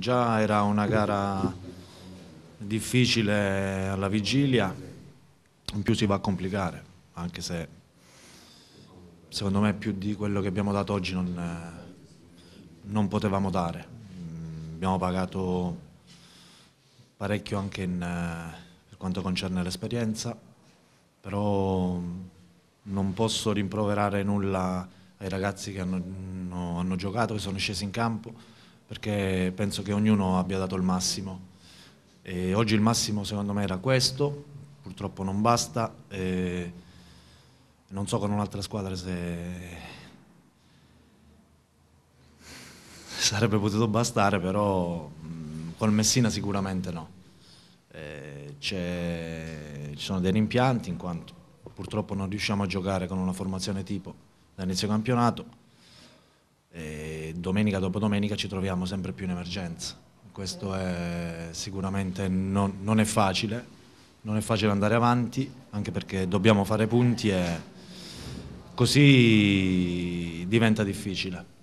già era una gara difficile alla vigilia, in più si va a complicare, anche se secondo me più di quello che abbiamo dato oggi non, non potevamo dare. Mm, abbiamo pagato parecchio anche in, eh, per quanto concerne l'esperienza, però mm, non posso rimproverare nulla ai ragazzi che hanno, hanno, giocato, che sono scesi in campo perché penso che ognuno abbia dato il massimo. E oggi il massimo secondo me era questo, purtroppo non basta. E non so con un'altra squadra se sarebbe potuto bastare, però mm, col Messina sicuramente no. Eh, ci sono dei rimpianti in quanto purtroppo non riusciamo a giocare con una formazione tipo da inizio campionato. Eh, domenica dopo domenica ci troviamo sempre più in emergenza. Questo è, sicuramente non, non, è facile, non è facile andare avanti, anche perché dobbiamo fare punti e così diventa difficile.